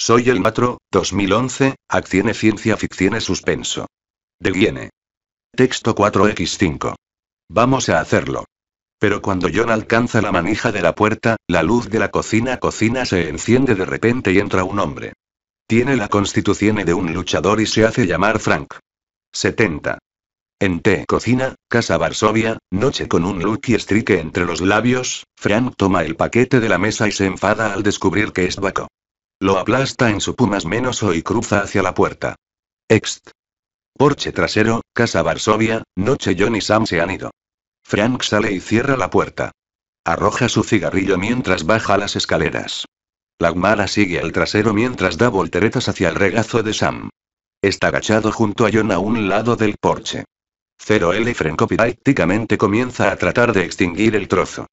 Soy el Matro, 2011, Acciones Ciencia Ficciones Suspenso. De Texto 4x5. Vamos a hacerlo. Pero cuando John alcanza la manija de la puerta, la luz de la cocina cocina se enciende de repente y entra un hombre. Tiene la constitución de un luchador y se hace llamar Frank. 70. En T. Cocina, Casa Varsovia, noche con un look lucky strike entre los labios, Frank toma el paquete de la mesa y se enfada al descubrir que es vaco. Lo aplasta en su Pumas menos y cruza hacia la puerta. Ext. Porche trasero, casa Varsovia, noche John y Sam se han ido. Frank sale y cierra la puerta. Arroja su cigarrillo mientras baja las escaleras. La sigue al trasero mientras da volteretas hacia el regazo de Sam. Está agachado junto a John a un lado del porche. 0L Francopidicticamente comienza a tratar de extinguir el trozo.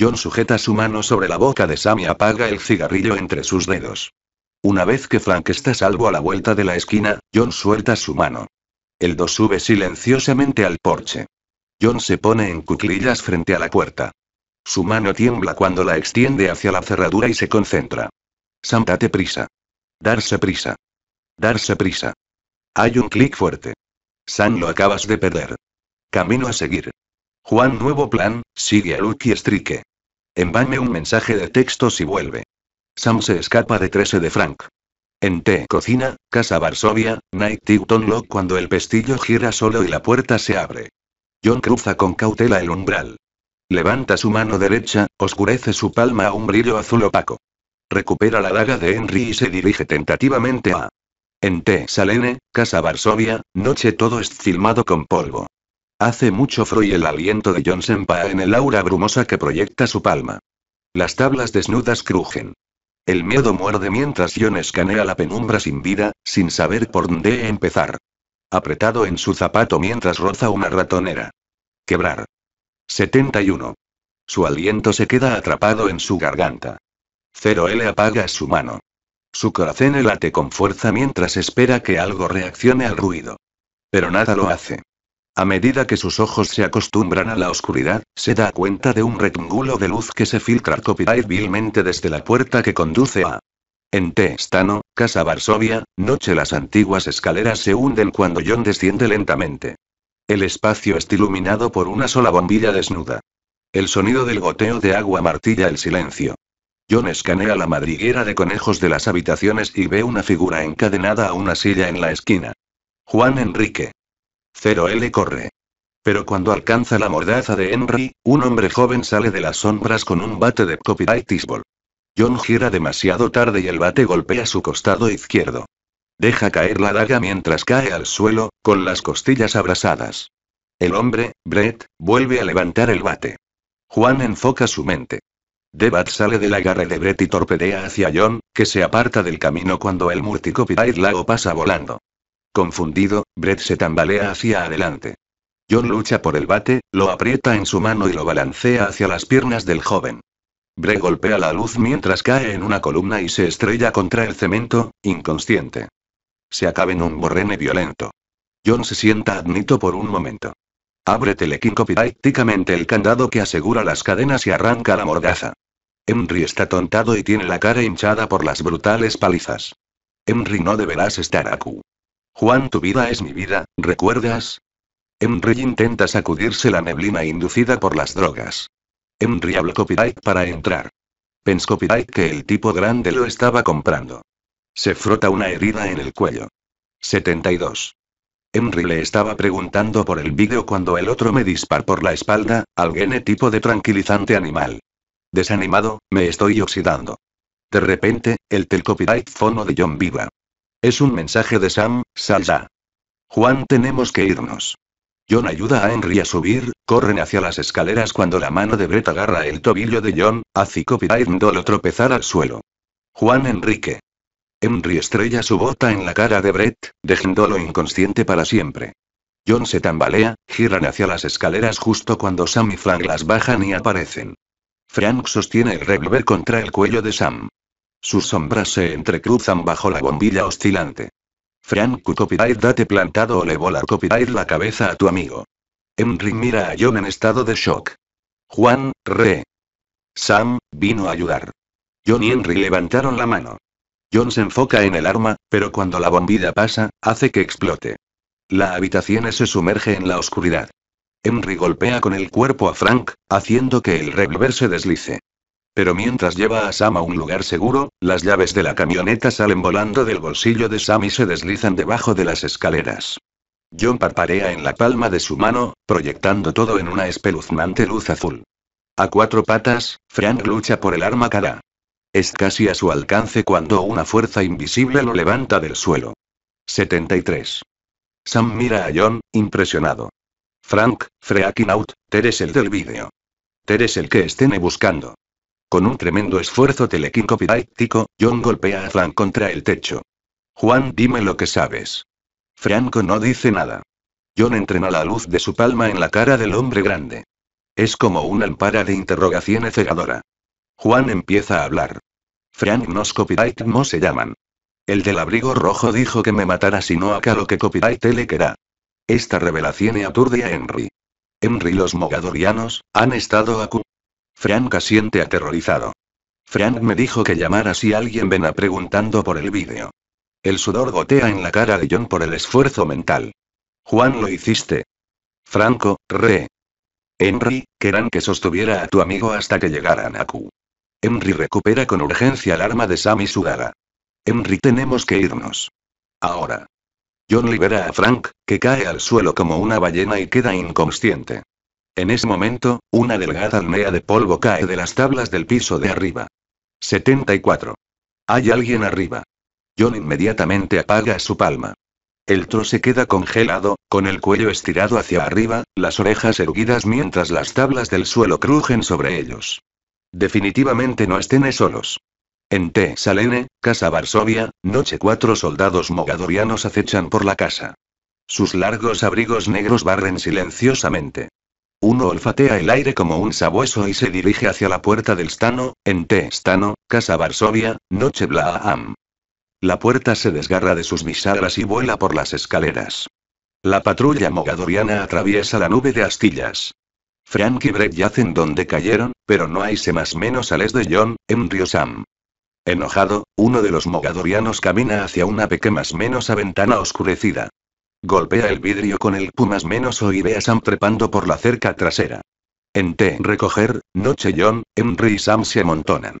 John sujeta su mano sobre la boca de Sam y apaga el cigarrillo entre sus dedos. Una vez que Frank está salvo a la vuelta de la esquina, John suelta su mano. El dos sube silenciosamente al porche. John se pone en cuclillas frente a la puerta. Su mano tiembla cuando la extiende hacia la cerradura y se concentra. Sam, date prisa. Darse prisa. Darse prisa. Hay un clic fuerte. Sam, lo acabas de perder. Camino a seguir. Juan Nuevo Plan, sigue a Lucky Strike. Envame un mensaje de texto si vuelve. Sam se escapa de 13 de Frank. En T. Cocina, Casa Varsovia, Night Tigton Lock cuando el pestillo gira solo y la puerta se abre. John cruza con cautela el umbral. Levanta su mano derecha, oscurece su palma a un brillo azul opaco. Recupera la daga de Henry y se dirige tentativamente a. En T. Salene, Casa Varsovia, noche todo es filmado con polvo. Hace mucho frío el aliento de John Senpa en el aura brumosa que proyecta su palma. Las tablas desnudas crujen. El miedo muerde mientras John escanea la penumbra sin vida, sin saber por dónde empezar. Apretado en su zapato mientras roza una ratonera. Quebrar. 71. Su aliento se queda atrapado en su garganta. 0L apaga su mano. Su corazón late con fuerza mientras espera que algo reaccione al ruido. Pero nada lo hace. A medida que sus ojos se acostumbran a la oscuridad, se da cuenta de un rectángulo de luz que se filtra copyright vilmente desde la puerta que conduce a. En Stano, Casa Varsovia, noche las antiguas escaleras se hunden cuando John desciende lentamente. El espacio está iluminado por una sola bombilla desnuda. El sonido del goteo de agua martilla el silencio. John escanea la madriguera de conejos de las habitaciones y ve una figura encadenada a una silla en la esquina. Juan Enrique. 0L corre. Pero cuando alcanza la mordaza de Henry, un hombre joven sale de las sombras con un bate de copyright isbol. John gira demasiado tarde y el bate golpea su costado izquierdo. Deja caer la daga mientras cae al suelo, con las costillas abrasadas. El hombre, Brett, vuelve a levantar el bate. Juan enfoca su mente. Debat sale del agarre de Brett y torpedea hacia John, que se aparta del camino cuando el multicopyright lago pasa volando. Confundido, Brett se tambalea hacia adelante. John lucha por el bate, lo aprieta en su mano y lo balancea hacia las piernas del joven. Brett golpea la luz mientras cae en una columna y se estrella contra el cemento, inconsciente. Se acaba en un borrene violento. John se sienta adnito por un momento. Abre pirácticamente el candado que asegura las cadenas y arranca la mordaza. Henry está tontado y tiene la cara hinchada por las brutales palizas. Henry no deberás estar Q. Juan, tu vida es mi vida, ¿recuerdas? Henry intenta sacudirse la neblina inducida por las drogas. Henry habló copyright para entrar. Pens copyright que el tipo grande lo estaba comprando. Se frota una herida en el cuello. 72. Henry le estaba preguntando por el vídeo cuando el otro me dispar por la espalda, alguien tipo de tranquilizante animal. Desanimado, me estoy oxidando. De repente, el telcopyright fono de John Viva. Es un mensaje de Sam, Salda. Juan, tenemos que irnos. John ayuda a Henry a subir, corren hacia las escaleras cuando la mano de Brett agarra el tobillo de John, hace lo tropezar al suelo. Juan Enrique. Henry estrella su bota en la cara de Brett, dejándolo inconsciente para siempre. John se tambalea, giran hacia las escaleras justo cuando Sam y Frank las bajan y aparecen. Frank sostiene el revólver contra el cuello de Sam. Sus sombras se entrecruzan bajo la bombilla oscilante. Frank copyright date plantado o le volar copyright la cabeza a tu amigo. Henry mira a John en estado de shock. Juan, re. Sam, vino a ayudar. John y Henry levantaron la mano. John se enfoca en el arma, pero cuando la bombilla pasa, hace que explote. La habitación se sumerge en la oscuridad. Henry golpea con el cuerpo a Frank, haciendo que el revólver se deslice. Pero mientras lleva a Sam a un lugar seguro, las llaves de la camioneta salen volando del bolsillo de Sam y se deslizan debajo de las escaleras. John parparea en la palma de su mano, proyectando todo en una espeluznante luz azul. A cuatro patas, Frank lucha por el arma cara. Es casi a su alcance cuando una fuerza invisible lo levanta del suelo. 73. Sam mira a John, impresionado. Frank, Freakinaut, out, Ter el del vídeo. Ter es el que estén buscando. Con un tremendo esfuerzo telequincopiráctico, John golpea a Frank contra el techo. Juan, dime lo que sabes. Franco no dice nada. John entrena la luz de su palma en la cara del hombre grande. Es como una ampara de interrogación cegadora. Juan empieza a hablar. Frank nos copyright no se llaman. El del abrigo rojo dijo que me matara si no acá lo que copyright le Esta revelación e aturdia a Henry. Henry los mogadorianos, han estado acu Frank siente aterrorizado. Frank me dijo que llamara si alguien ven preguntando por el vídeo. El sudor gotea en la cara de John por el esfuerzo mental. Juan lo hiciste. Franco, re. Henry, querán que sostuviera a tu amigo hasta que llegaran a Q. Henry recupera con urgencia el arma de Sam y su Henry, tenemos que irnos. Ahora. John libera a Frank, que cae al suelo como una ballena y queda inconsciente. En ese momento, una delgada almea de polvo cae de las tablas del piso de arriba. 74. Hay alguien arriba. John inmediatamente apaga su palma. El tro se queda congelado, con el cuello estirado hacia arriba, las orejas erguidas mientras las tablas del suelo crujen sobre ellos. Definitivamente no estén solos. En T. Salene, Casa Varsovia, noche cuatro soldados mogadorianos acechan por la casa. Sus largos abrigos negros barren silenciosamente. Uno olfatea el aire como un sabueso y se dirige hacia la puerta del Stano, en T. Stano, Casa Varsovia, Noche Blaham. La puerta se desgarra de sus bisagras y vuela por las escaleras. La patrulla mogadoriana atraviesa la nube de astillas. Frank y Brett yacen donde cayeron, pero no hay más menos al es de John, en Riosam. Enojado, uno de los mogadorianos camina hacia una pequeña más menos a ventana oscurecida. Golpea el vidrio con el pumas menos o y ve a Sam trepando por la cerca trasera. En Recoger, Noche John, Henry y Sam se amontonan.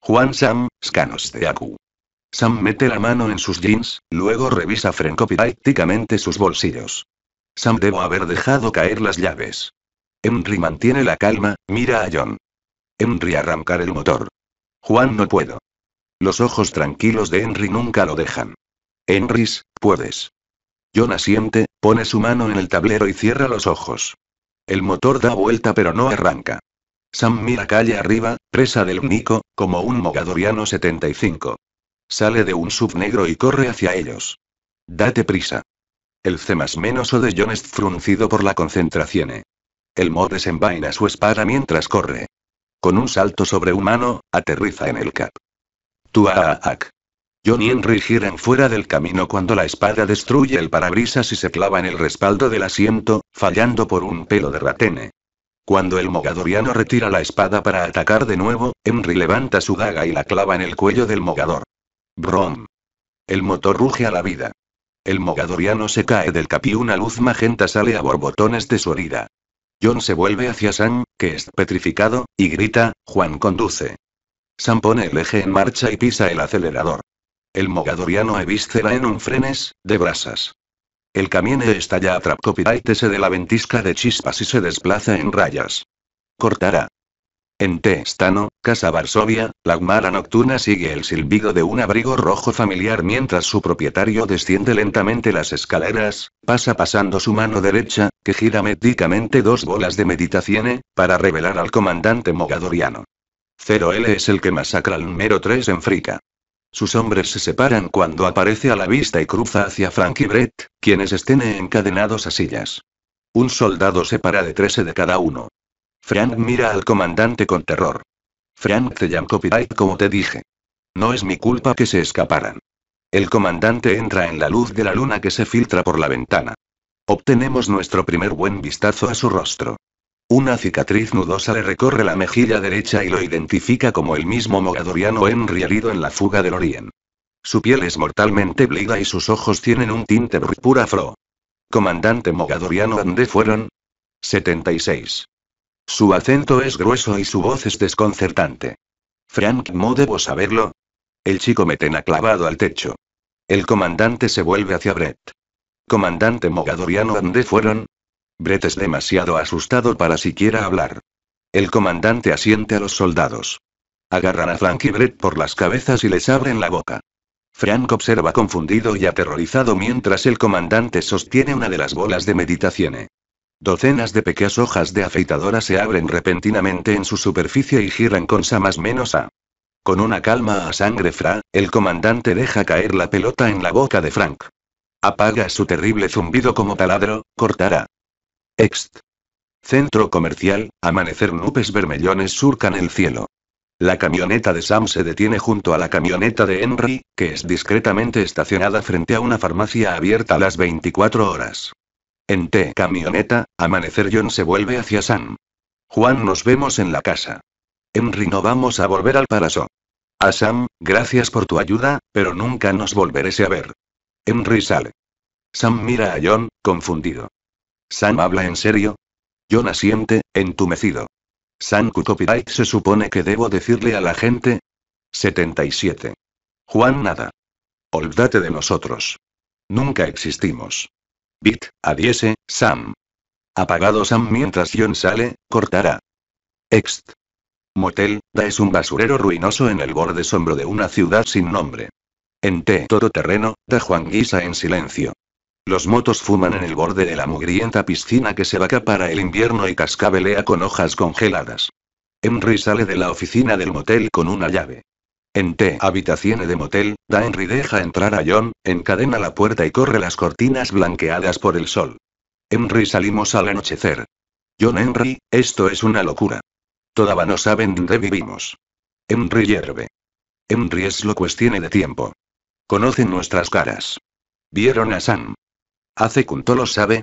Juan Sam, Scanos de Aku. Sam mete la mano en sus jeans, luego revisa frencopidícticamente sus bolsillos. Sam debo haber dejado caer las llaves. Henry mantiene la calma, mira a John. Henry arrancar el motor. Juan no puedo. Los ojos tranquilos de Henry nunca lo dejan. Henry, puedes. John asiente, pone su mano en el tablero y cierra los ojos. El motor da vuelta pero no arranca. Sam mira calle arriba, presa del único, como un mogadoriano 75. Sale de un sub negro y corre hacia ellos. Date prisa. El C más menos O de John es fruncido por la concentración. El mod desenvaina su espada mientras corre. Con un salto sobrehumano, aterriza en el cap. -a John y Henry giran fuera del camino cuando la espada destruye el parabrisas y se clava en el respaldo del asiento, fallando por un pelo de ratene. Cuando el mogadoriano retira la espada para atacar de nuevo, Henry levanta su daga y la clava en el cuello del mogador. Brom. El motor ruge a la vida. El mogadoriano se cae del capi y una luz magenta sale a borbotones de su herida. John se vuelve hacia Sam, que es petrificado, y grita, Juan conduce. Sam pone el eje en marcha y pisa el acelerador. El mogadoriano eviscera en un frenes, de brasas. El camine estalla a tese de la ventisca de chispas y se desplaza en rayas. Cortará. En Testano, Casa Varsovia, la gmara nocturna sigue el silbido de un abrigo rojo familiar mientras su propietario desciende lentamente las escaleras, pasa pasando su mano derecha, que gira médicamente dos bolas de meditación, para revelar al comandante mogadoriano. 0L es el que masacra al número 3 en Frica. Sus hombres se separan cuando aparece a la vista y cruza hacia Frank y Brett, quienes estén encadenados a sillas. Un soldado se para de trece de cada uno. Frank mira al comandante con terror. Frank te llamó copyright como te dije. No es mi culpa que se escaparan. El comandante entra en la luz de la luna que se filtra por la ventana. Obtenemos nuestro primer buen vistazo a su rostro. Una cicatriz nudosa le recorre la mejilla derecha y lo identifica como el mismo mogadoriano Henry herido en la fuga del oriente Su piel es mortalmente blida y sus ojos tienen un tinte pura afro. Comandante mogadoriano ¿dónde fueron 76. Su acento es grueso y su voz es desconcertante. Frank, ¿no debo saberlo? El chico a clavado al techo. El comandante se vuelve hacia Brett. Comandante mogadoriano ¿dónde fueron Brett es demasiado asustado para siquiera hablar. El comandante asiente a los soldados. Agarran a Frank y Brett por las cabezas y les abren la boca. Frank observa confundido y aterrorizado mientras el comandante sostiene una de las bolas de meditación. Docenas de pequeñas hojas de afeitadora se abren repentinamente en su superficie y giran con samas menos a. Con una calma a sangre fra, el comandante deja caer la pelota en la boca de Frank. Apaga su terrible zumbido como taladro, cortará. Ext. Centro comercial, amanecer nubes vermellones surcan el cielo. La camioneta de Sam se detiene junto a la camioneta de Henry, que es discretamente estacionada frente a una farmacia abierta a las 24 horas. En T camioneta, amanecer John se vuelve hacia Sam. Juan nos vemos en la casa. Henry no vamos a volver al paraíso. A Sam, gracias por tu ayuda, pero nunca nos volveré a ver. Henry sale. Sam mira a John, confundido. ¿Sam habla en serio? John asiente, entumecido. Sam Copyright se supone que debo decirle a la gente. 77. Juan nada. Olvídate de nosotros. Nunca existimos. Bit, adiese, Sam. Apagado Sam mientras John sale, cortará. Ext. Motel, Da es un basurero ruinoso en el borde sombro de una ciudad sin nombre. En T. Todo terreno, Da Juan guisa en silencio. Los motos fuman en el borde de la mugrienta piscina que se vaca para el invierno y cascabelea con hojas congeladas. Henry sale de la oficina del motel con una llave. En T habitación de motel, da Henry deja entrar a John, encadena la puerta y corre las cortinas blanqueadas por el sol. Henry salimos al anochecer. John Henry, esto es una locura. Todavía no saben dónde vivimos. Henry hierve. Henry es lo cuestione de tiempo. Conocen nuestras caras. Vieron a Sam. ¿Hace cunto lo sabe?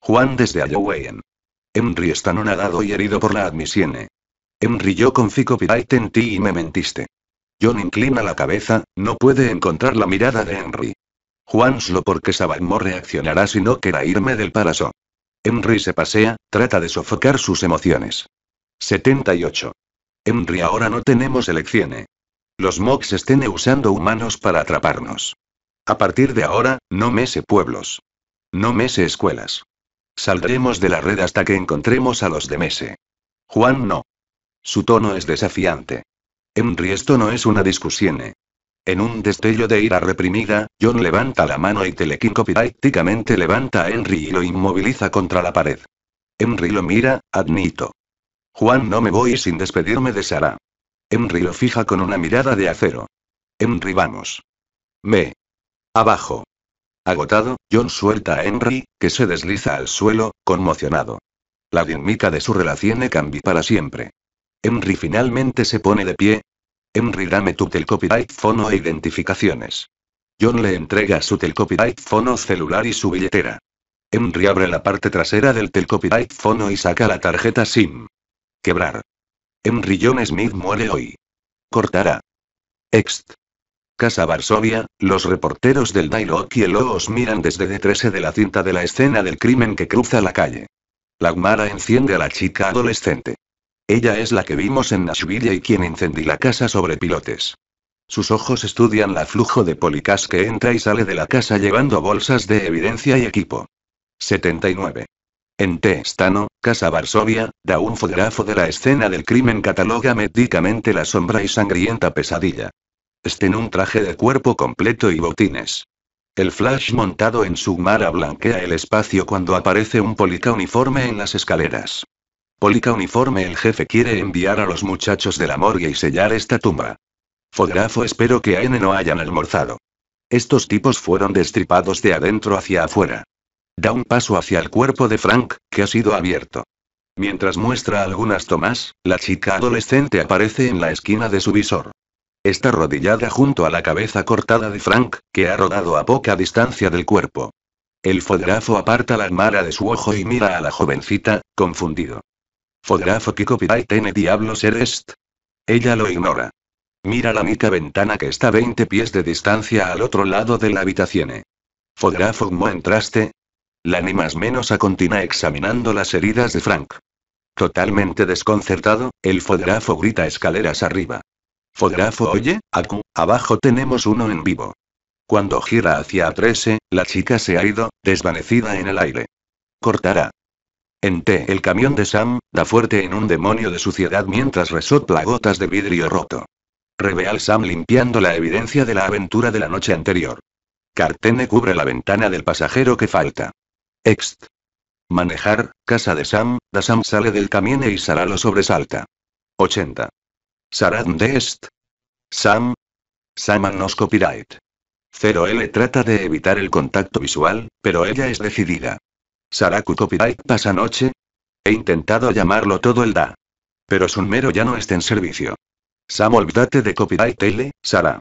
Juan desde Ayowayen. Henry está anonadado y herido por la admisione. Henry yo confío pirate en ti y me mentiste. John inclina la cabeza, no puede encontrar la mirada de Henry. Juan solo porque Sabanmo reaccionará si no quiera irme del paraso. Henry se pasea, trata de sofocar sus emociones. 78. Henry ahora no tenemos elecciones. Los Mox estén usando humanos para atraparnos. A partir de ahora, no mese pueblos. No Mese Escuelas. Saldremos de la red hasta que encontremos a los de Mese. Juan no. Su tono es desafiante. Henry, esto no es una discusión. En un destello de ira reprimida, John levanta la mano y pirácticamente levanta a Henry y lo inmoviliza contra la pared. Henry lo mira, admito. Juan no me voy sin despedirme de Sara. Henry lo fija con una mirada de acero. Henry, vamos. Me. Abajo. Agotado, John suelta a Henry, que se desliza al suelo, conmocionado. La dinámica de su relación cambia para siempre. Henry finalmente se pone de pie. Henry dame tu copyright fono e identificaciones. John le entrega su telcopyright fono celular y su billetera. Henry abre la parte trasera del telcopyright fono y saca la tarjeta SIM. Quebrar. Henry John Smith muere hoy. Cortará. Ext. Casa Varsovia, los reporteros del Dailok y el OOS miran desde D13 de la cinta de la escena del crimen que cruza la calle. La Lagmara enciende a la chica adolescente. Ella es la que vimos en Nashville y quien encendí la casa sobre pilotes. Sus ojos estudian la flujo de policas que entra y sale de la casa llevando bolsas de evidencia y equipo. 79. En T-Stano, Casa Varsovia, da un fotógrafo de la escena del crimen cataloga médicamente la sombra y sangrienta pesadilla en un traje de cuerpo completo y botines. El flash montado en su mara blanquea el espacio cuando aparece un polica uniforme en las escaleras. Polica uniforme el jefe quiere enviar a los muchachos de la morgue y sellar esta tumba. Fotógrafo, espero que N no hayan almorzado. Estos tipos fueron destripados de adentro hacia afuera. Da un paso hacia el cuerpo de Frank, que ha sido abierto. Mientras muestra algunas tomas, la chica adolescente aparece en la esquina de su visor. Está arrodillada junto a la cabeza cortada de Frank, que ha rodado a poca distancia del cuerpo. El fotógrafo aparta la mara de su ojo y mira a la jovencita, confundido. Fotógrafo que copyright tiene diablos eres? Ella lo ignora. Mira la mica ventana que está 20 pies de distancia al otro lado de la habitación. Fotógrafo ¿cómo entraste. La ni más menos a continuar examinando las heridas de Frank. Totalmente desconcertado, el fotógrafo grita escaleras arriba. Fotógrafo oye, Aku, abajo tenemos uno en vivo. Cuando gira hacia A13, eh, la chica se ha ido, desvanecida en el aire. Cortará. En T, el camión de Sam, da fuerte en un demonio de suciedad mientras resopla gotas de vidrio roto. Reveal Sam limpiando la evidencia de la aventura de la noche anterior. Cartene cubre la ventana del pasajero que falta. Ext. Manejar, casa de Sam, da Sam sale del camión y Sara lo sobresalta. 80. ¿Sarah dónde est? Sam. Samanos copyright. 0L trata de evitar el contacto visual, pero ella es decidida. Saraku copyright pasa noche. He intentado llamarlo todo el da. Pero Sunmero ya no está en servicio. Sam olvídate de copyright L, Sara.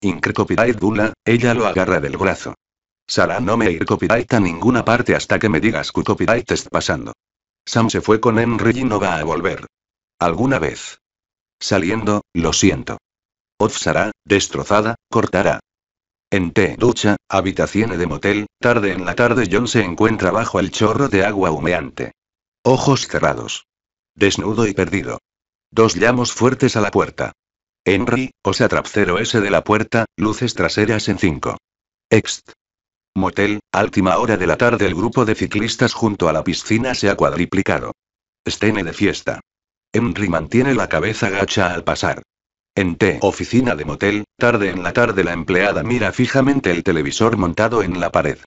Incre copyright Dula, ella lo agarra del brazo. Sara no me ir copyright a ninguna parte hasta que me digas que copyright está pasando. Sam se fue con Henry y no va a volver. Alguna vez. Saliendo, lo siento. Ofsará, destrozada, cortará. En T. Ducha, habitación de motel, tarde en la tarde John se encuentra bajo el chorro de agua humeante. Ojos cerrados. Desnudo y perdido. Dos llamos fuertes a la puerta. Henry, o sea, ese S de la puerta, luces traseras en 5. Ext. Motel, última hora de la tarde el grupo de ciclistas junto a la piscina se ha cuadriplicado. Stene de fiesta. Henry mantiene la cabeza gacha al pasar. En T oficina de motel, tarde en la tarde la empleada mira fijamente el televisor montado en la pared.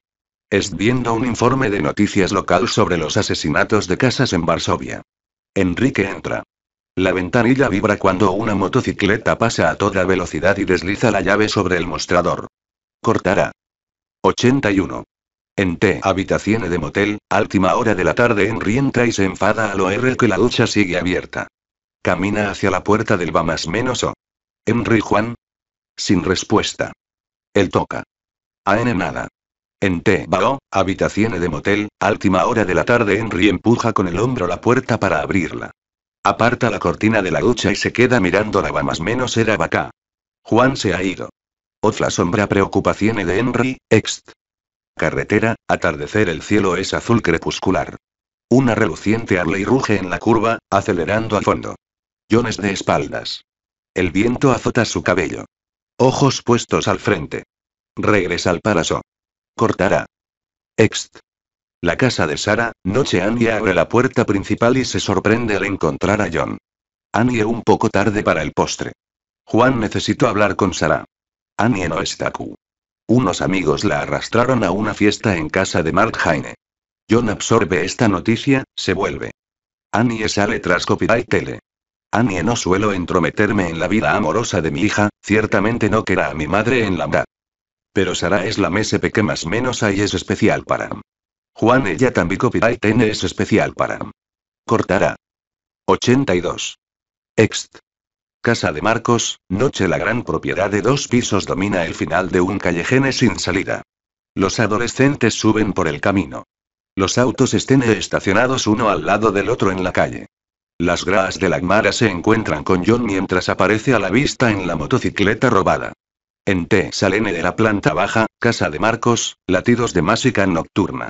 Es viendo un informe de noticias local sobre los asesinatos de casas en Varsovia. Enrique entra. La ventanilla vibra cuando una motocicleta pasa a toda velocidad y desliza la llave sobre el mostrador. Cortará. 81. En T. Habitación de motel, última hora de la tarde Henry entra y se enfada al lo que la ducha sigue abierta. Camina hacia la puerta del va más menos O. Henry Juan. Sin respuesta. Él toca. N nada. En T. O, habitación de motel, última hora de la tarde Henry empuja con el hombro la puerta para abrirla. Aparta la cortina de la ducha y se queda mirando la va más menos era vaca. Juan se ha ido. Otra sombra preocupación de Henry, ext carretera, atardecer el cielo es azul crepuscular. Una reluciente y ruge en la curva, acelerando a fondo. John es de espaldas. El viento azota su cabello. Ojos puestos al frente. Regresa al parasol. Cortará. Ext. La casa de Sara, noche Annie abre la puerta principal y se sorprende al encontrar a John. Annie un poco tarde para el postre. Juan necesitó hablar con Sara. Annie no está unos amigos la arrastraron a una fiesta en casa de Mark Heine. John absorbe esta noticia, se vuelve. Annie sale tras Copyright Tele. Annie no suelo entrometerme en la vida amorosa de mi hija, ciertamente no querá a mi madre en la mda. Pero Sara es la MSP que más menos hay es especial para. Juan ella también copyright N es especial para. Cortará. 82. Ext. Casa de Marcos, noche la gran propiedad de dos pisos domina el final de un callejene sin salida. Los adolescentes suben por el camino. Los autos estén estacionados uno al lado del otro en la calle. Las graas de la gmara se encuentran con John mientras aparece a la vista en la motocicleta robada. En T. Salene de la planta baja, casa de Marcos, latidos de música nocturna.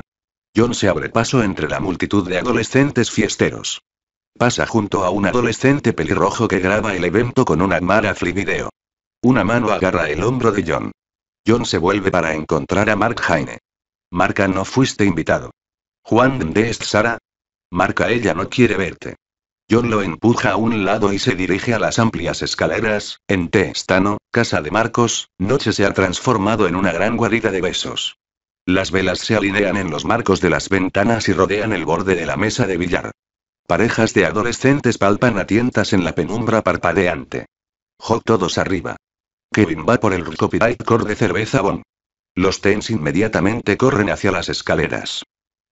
John se abre paso entre la multitud de adolescentes fiesteros. Pasa junto a un adolescente pelirrojo que graba el evento con un flip video. Una mano agarra el hombro de John. John se vuelve para encontrar a Mark Heine. Marca, no fuiste invitado. Juan de es Sara. Marca, ella no quiere verte. John lo empuja a un lado y se dirige a las amplias escaleras, en T-Stano, casa de Marcos, noche se ha transformado en una gran guarida de besos. Las velas se alinean en los marcos de las ventanas y rodean el borde de la mesa de billar. Parejas de adolescentes palpan a tientas en la penumbra parpadeante. Hot todos arriba. Kevin va por el copyright core de cerveza Bon. Los Tens inmediatamente corren hacia las escaleras.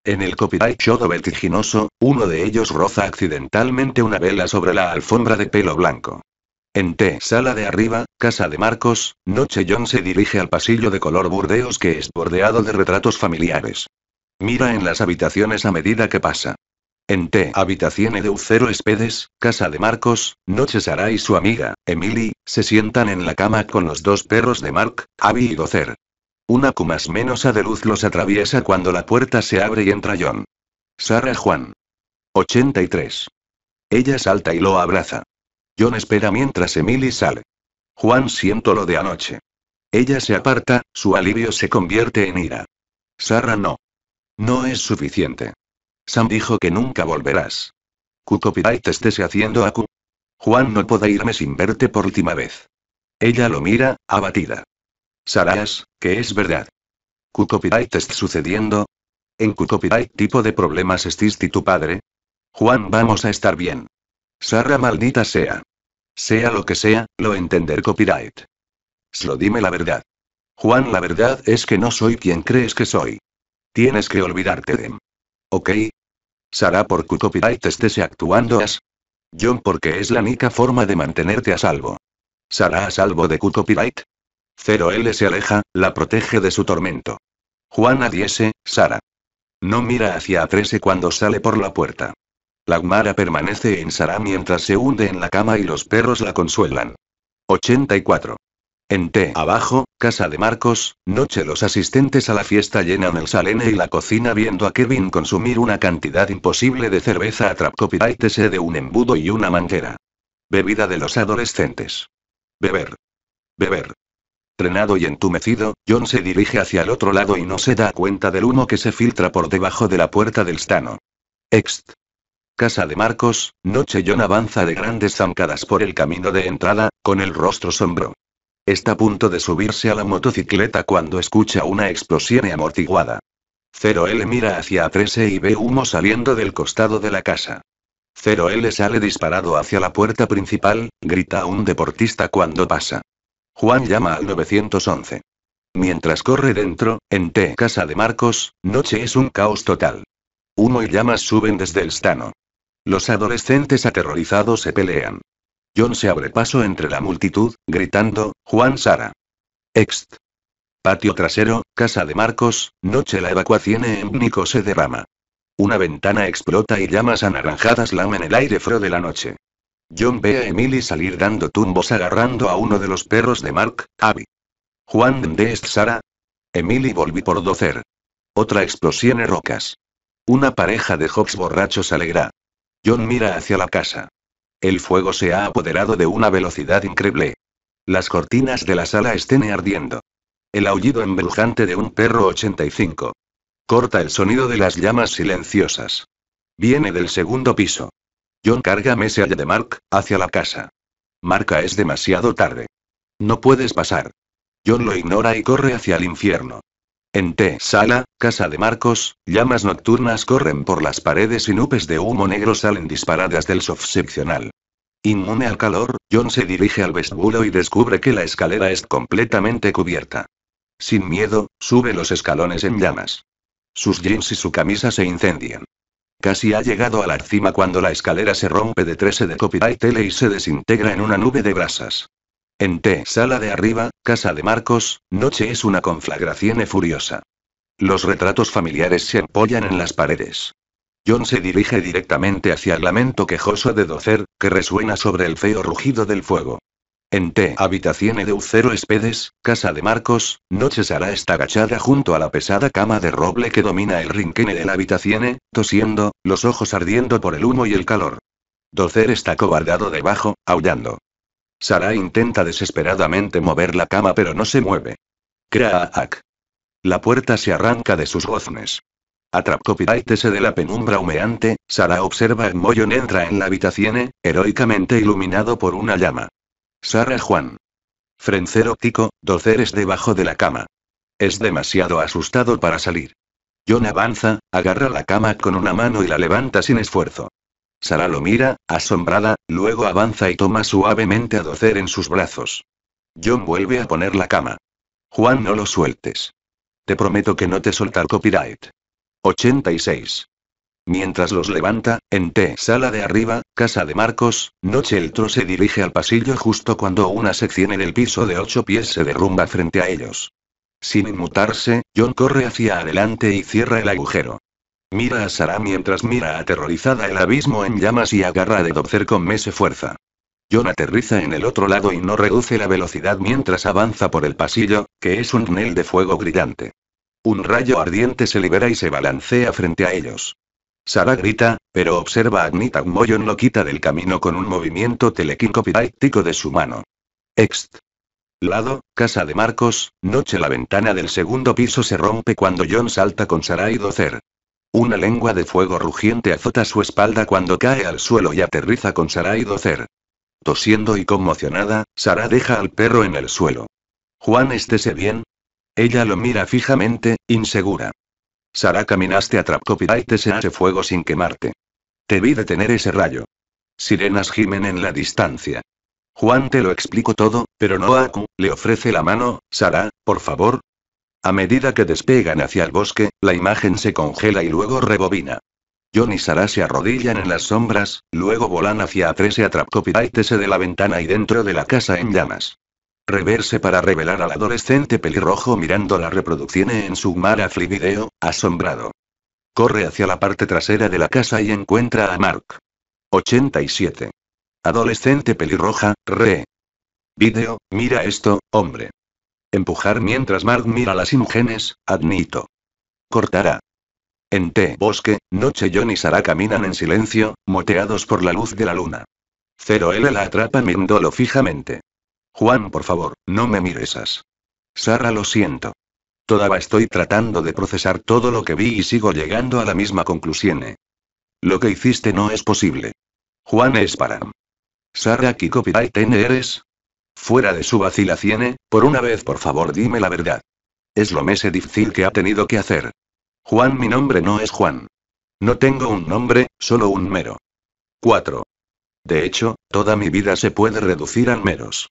En el copyright shodo vertiginoso, uno de ellos roza accidentalmente una vela sobre la alfombra de pelo blanco. En T. Sala de arriba, casa de Marcos, Noche John se dirige al pasillo de color burdeos que es bordeado de retratos familiares. Mira en las habitaciones a medida que pasa. En T. Habitación de Espedes, casa de Marcos, Noche Sara y su amiga, Emily, se sientan en la cama con los dos perros de Mark, Abby y Docer. Una cumas a de luz los atraviesa cuando la puerta se abre y entra John. Sara Juan. 83. Ella salta y lo abraza. John espera mientras Emily sale. Juan siento lo de anoche. Ella se aparta, su alivio se convierte en ira. Sara no. No es suficiente. Sam dijo que nunca volverás. Q copyright estés haciendo a Q. Juan no puede irme sin verte por última vez. Ella lo mira, abatida. Sarás, que es verdad. Q copyright est sucediendo. En Q copyright tipo de problemas estiste tu padre. Juan vamos a estar bien. Sara maldita sea. Sea lo que sea, lo entender copyright. Slo dime la verdad. Juan la verdad es que no soy quien crees que soy. Tienes que olvidarte de mí. ¿Ok? Sara por q copyright estése actuando as. John porque es la única forma de mantenerte a salvo. Sara a salvo de q copyright. 0L se aleja, la protege de su tormento. Juana 10, Sara. No mira hacia A13 cuando sale por la puerta. Lagmara permanece en Sara mientras se hunde en la cama y los perros la consuelan. 84. En T. Abajo, casa de Marcos, noche los asistentes a la fiesta llenan el salene y la cocina viendo a Kevin consumir una cantidad imposible de cerveza a se de un embudo y una manguera. Bebida de los adolescentes. Beber. Beber. Trenado y entumecido, John se dirige hacia el otro lado y no se da cuenta del humo que se filtra por debajo de la puerta del stano. Ext. Casa de Marcos, noche John avanza de grandes zancadas por el camino de entrada, con el rostro sombro. Está a punto de subirse a la motocicleta cuando escucha una explosión amortiguada. 0L mira hacia A13 y ve humo saliendo del costado de la casa. 0L sale disparado hacia la puerta principal, grita a un deportista cuando pasa. Juan llama al 911. Mientras corre dentro, en T casa de Marcos, noche es un caos total. Humo y llamas suben desde el stano. Los adolescentes aterrorizados se pelean. John se abre paso entre la multitud, gritando, Juan Sara. Ext. Patio trasero, casa de Marcos, noche la evacuación en Nico se derrama. Una ventana explota y llamas anaranjadas lamen el aire frío de la noche. John ve a Emily salir dando tumbos agarrando a uno de los perros de Mark, Abby. Juan de est Sara. Emily volví por docer. Otra explosión en rocas. Una pareja de Hobbs borrachos alegra. John mira hacia la casa. El fuego se ha apoderado de una velocidad increíble. Las cortinas de la sala estén ardiendo. El aullido embrujante de un perro 85. Corta el sonido de las llamas silenciosas. Viene del segundo piso. John carga mesa de Mark, hacia la casa. Marca es demasiado tarde. No puedes pasar. John lo ignora y corre hacia el infierno. En T. Sala, casa de Marcos, llamas nocturnas corren por las paredes y nubes de humo negro salen disparadas del soft Inmune al calor, John se dirige al vestíbulo y descubre que la escalera es completamente cubierta. Sin miedo, sube los escalones en llamas. Sus jeans y su camisa se incendian. Casi ha llegado a la cima cuando la escalera se rompe de 13 de copyright y se desintegra en una nube de brasas. En T. Sala de arriba, casa de Marcos, noche es una conflagración furiosa. Los retratos familiares se empollan en las paredes. John se dirige directamente hacia el lamento quejoso de Docer, que resuena sobre el feo rugido del fuego. En T. Habitación de Ucero Espedes, casa de Marcos, Noche Sara está agachada junto a la pesada cama de roble que domina el rinquene de la habitación, eh, tosiendo, los ojos ardiendo por el humo y el calor. Docer está cobardado debajo, aullando. Sara intenta desesperadamente mover la cama pero no se mueve. Crack. La puerta se arranca de sus goznes. se de la penumbra humeante, Sara observa a Moyon entra en la habitación, heroicamente iluminado por una llama. Sara Juan. Frencer óptico, es debajo de la cama. Es demasiado asustado para salir. John avanza, agarra la cama con una mano y la levanta sin esfuerzo. Sara lo mira, asombrada, luego avanza y toma suavemente a Docer en sus brazos. John vuelve a poner la cama. Juan, no lo sueltes. Te prometo que no te soltar copyright. 86. Mientras los levanta, en T sala de arriba, casa de Marcos, Noche tro se dirige al pasillo justo cuando una sección en el piso de ocho pies se derrumba frente a ellos. Sin inmutarse, John corre hacia adelante y cierra el agujero. Mira a Sara mientras mira aterrorizada el abismo en llamas y agarra a Dozer con mese fuerza. John aterriza en el otro lado y no reduce la velocidad mientras avanza por el pasillo, que es un túnel de fuego brillante. Un rayo ardiente se libera y se balancea frente a ellos. Sara grita, pero observa a Agnita John lo quita del camino con un movimiento telequincopitáctico de su mano. Ext. Lado, casa de Marcos, noche La ventana del segundo piso se rompe cuando John salta con Sara y Docer. Una lengua de fuego rugiente azota su espalda cuando cae al suelo y aterriza con Sara y Docer. Tosiendo y conmocionada, Sara deja al perro en el suelo. Juan, estése bien. Ella lo mira fijamente, insegura. Sara caminaste a Trapcopira y te se hace fuego sin quemarte. Te vi detener ese rayo. Sirenas gimen en la distancia. Juan te lo explico todo, pero no le ofrece la mano, Sara, por favor, a medida que despegan hacia el bosque, la imagen se congela y luego rebobina. John y Sarah se arrodillan en las sombras, luego volan hacia atrás y atrapcopiraitese de la ventana y dentro de la casa en llamas. Reverse para revelar al adolescente pelirrojo mirando la reproducción en su mara video, asombrado. Corre hacia la parte trasera de la casa y encuentra a Mark. 87. Adolescente pelirroja, re. Video, mira esto, hombre. Empujar mientras Mark mira las imágenes, admito. Cortará. En T bosque, Noche John y Sara caminan en silencio, moteados por la luz de la luna. Cero L la atrapa mirándolo fijamente. Juan, por favor, no me mires Sara, lo siento. Todavía estoy tratando de procesar todo lo que vi y sigo llegando a la misma conclusión. Lo que hiciste no es posible. Juan es para. Sara, ¿qué copyright eres? Fuera de su vacilación, eh, por una vez por favor dime la verdad. Es lo más difícil que ha tenido que hacer. Juan, mi nombre no es Juan. No tengo un nombre, solo un mero. 4. De hecho, toda mi vida se puede reducir a meros.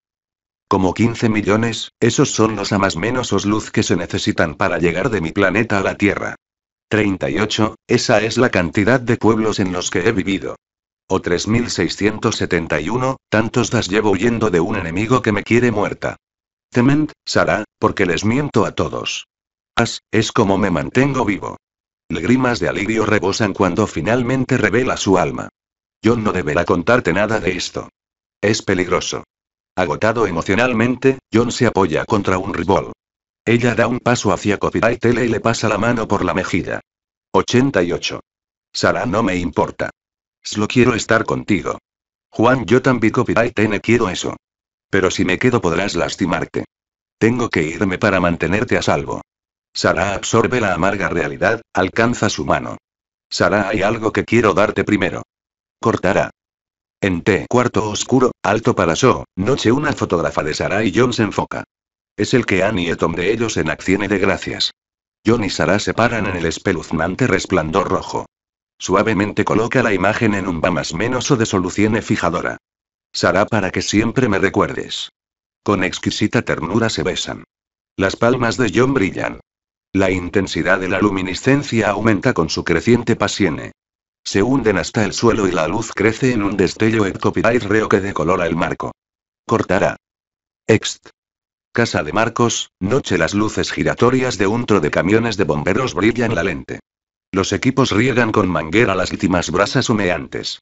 Como 15 millones, esos son los a más menos os luz que se necesitan para llegar de mi planeta a la Tierra. 38, esa es la cantidad de pueblos en los que he vivido. O 3671, tantos das llevo huyendo de un enemigo que me quiere muerta. Tement, Sara, porque les miento a todos. As, es como me mantengo vivo. Lágrimas de alivio rebosan cuando finalmente revela su alma. John no deberá contarte nada de esto. Es peligroso. Agotado emocionalmente, John se apoya contra un ribol. Ella da un paso hacia Copyright y le pasa la mano por la mejilla. 88. Sara no me importa. Slo pues quiero estar contigo. Juan, yo también y te quiero eso. Pero si me quedo podrás lastimarte. Tengo que irme para mantenerte a salvo. Sara absorbe la amarga realidad, alcanza su mano. Sara, hay algo que quiero darte primero. Cortará. En té, cuarto oscuro, alto para So, noche una fotógrafa de Sara y John se enfoca. Es el que Annie y Tom de ellos en acción de gracias. John y Sara se paran en el espeluznante resplandor rojo. Suavemente coloca la imagen en un va más menos o de solución fijadora. Sará para que siempre me recuerdes. Con exquisita ternura se besan. Las palmas de John brillan. La intensidad de la luminiscencia aumenta con su creciente pasione. Se hunden hasta el suelo y la luz crece en un destello reo que decolora el marco. Cortará. Ext. Casa de Marcos, noche las luces giratorias de un tro de camiones de bomberos brillan la lente. Los equipos riegan con manguera las últimas brasas humeantes.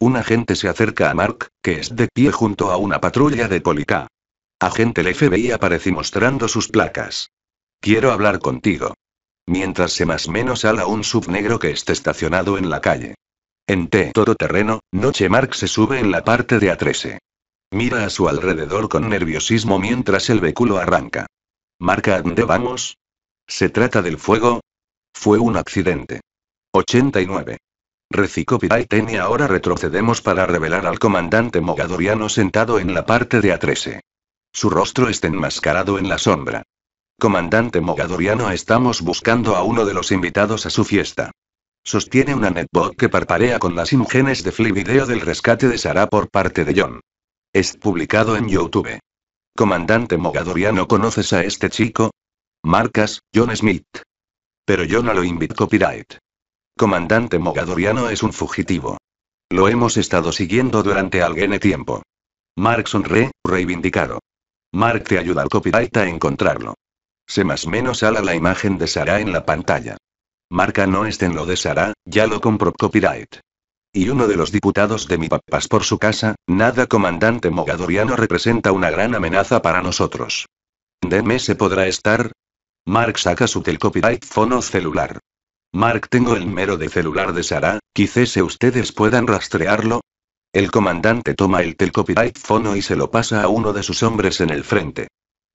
Un agente se acerca a Mark, que es de pie junto a una patrulla de Policá. Agente el FBI aparece mostrando sus placas. Quiero hablar contigo. Mientras se más menos ala un sub negro que esté estacionado en la calle. En T terreno, noche Mark se sube en la parte de A13. Mira a su alrededor con nerviosismo mientras el vehículo arranca. Marca, ¿dónde vamos? Se trata del fuego, fue un accidente. 89. Recicopita y ahora retrocedemos para revelar al comandante Mogadoriano sentado en la parte de A13. Su rostro está enmascarado en la sombra. Comandante Mogadoriano, estamos buscando a uno de los invitados a su fiesta. Sostiene una netbook que parparea con las imágenes de Flip Video del rescate de Sara por parte de John. Es publicado en YouTube. Comandante Mogadoriano, ¿conoces a este chico? Marcas, John Smith. Pero yo no lo invito copyright. Comandante Mogadoriano es un fugitivo. Lo hemos estado siguiendo durante algún tiempo. Mark sonre, reivindicado. Mark te ayuda al copyright a encontrarlo. Se más menos ala la imagen de Sara en la pantalla. Marca no estén en lo de Sara, ya lo compro copyright. Y uno de los diputados de mi papás por su casa, nada comandante Mogadoriano representa una gran amenaza para nosotros. Deme se podrá estar, Mark saca su telcopyright fono celular. Mark tengo el mero de celular de Sara, quizás ustedes puedan rastrearlo. El comandante toma el telcopyright fono y se lo pasa a uno de sus hombres en el frente.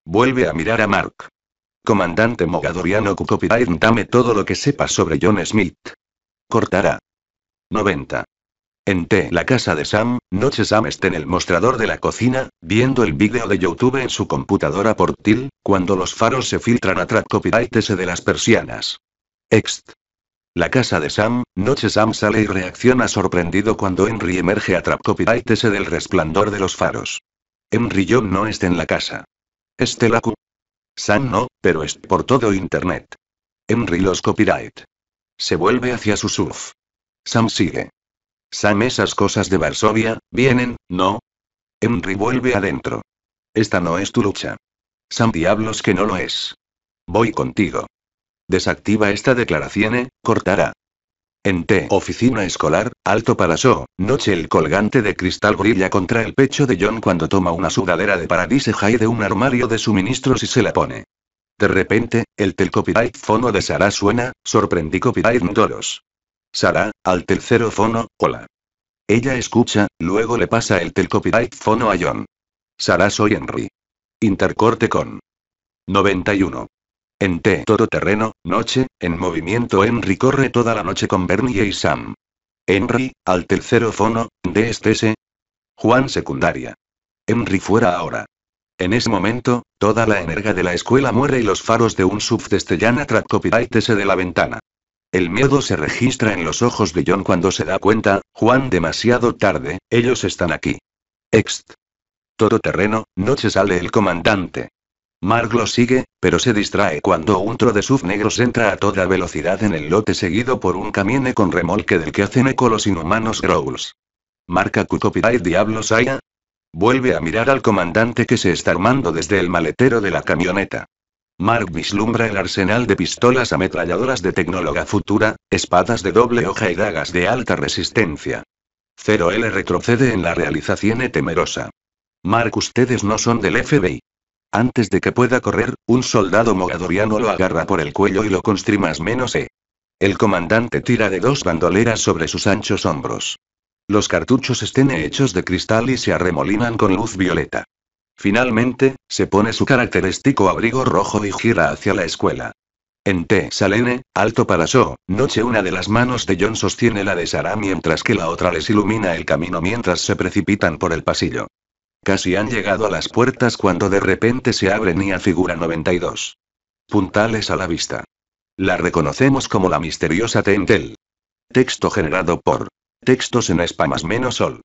Vuelve a mirar a Mark. Comandante Mogadoriano Copyright dame todo lo que sepa sobre John Smith. Cortará. 90. En T, la casa de Sam, noche Sam está en el mostrador de la cocina, viendo el vídeo de YouTube en su computadora portátil, cuando los faros se filtran a track copyright de las persianas. Ext. La casa de Sam, noche Sam sale y reacciona sorprendido cuando Henry emerge a trap copyright del resplandor de los faros. Henry John no está en la casa. Estela Q. Sam no, pero es por todo internet. Henry los copyright. Se vuelve hacia su surf. Sam sigue. Sam, esas cosas de Varsovia, vienen, ¿no? Henry vuelve adentro. Esta no es tu lucha. Sam, diablos que no lo es. Voy contigo. Desactiva esta declaración, ¿eh? cortará. En T. Oficina escolar, alto para noche el colgante de cristal brilla contra el pecho de John cuando toma una sudadera de Paradise High de un armario de suministros y se la pone. De repente, el telcopyright fono de Sara suena, sorprendí copyright Sara, al tercero fono, hola. Ella escucha, luego le pasa el telcopyright fono a John. Sara soy Henry. Intercorte con 91. En T. Todo Terreno, Noche, en movimiento Henry corre toda la noche con Bernie y Sam. Henry, al tercero fono, de este Juan secundaria. Henry fuera ahora. En ese momento, toda la energía de la escuela muere y los faros de un sub destellan a copyright S de la ventana. El miedo se registra en los ojos de John cuando se da cuenta, Juan demasiado tarde, ellos están aquí. Ext. Todo terreno, noche sale el comandante. Mark lo sigue, pero se distrae cuando un tro de SUV negros entra a toda velocidad en el lote seguido por un camión con remolque del que hacen eco los inhumanos growls. Marca Q y Diablo Vuelve a mirar al comandante que se está armando desde el maletero de la camioneta. Mark vislumbra el arsenal de pistolas ametralladoras de tecnología futura, espadas de doble hoja y dagas de alta resistencia. 0L retrocede en la realización temerosa. Mark, ustedes no son del FBI. Antes de que pueda correr, un soldado mogadoriano lo agarra por el cuello y lo más menos E. El comandante tira de dos bandoleras sobre sus anchos hombros. Los cartuchos estén hechos de cristal y se arremolinan con luz violeta. Finalmente, se pone su característico abrigo rojo y gira hacia la escuela. En T. Salene, alto para noche una de las manos de John sostiene la de Sara mientras que la otra les ilumina el camino mientras se precipitan por el pasillo. Casi han llegado a las puertas cuando de repente se abren y a figura 92. Puntales a la vista. La reconocemos como la misteriosa Tentel. Texto generado por Textos en Spamas menos Sol.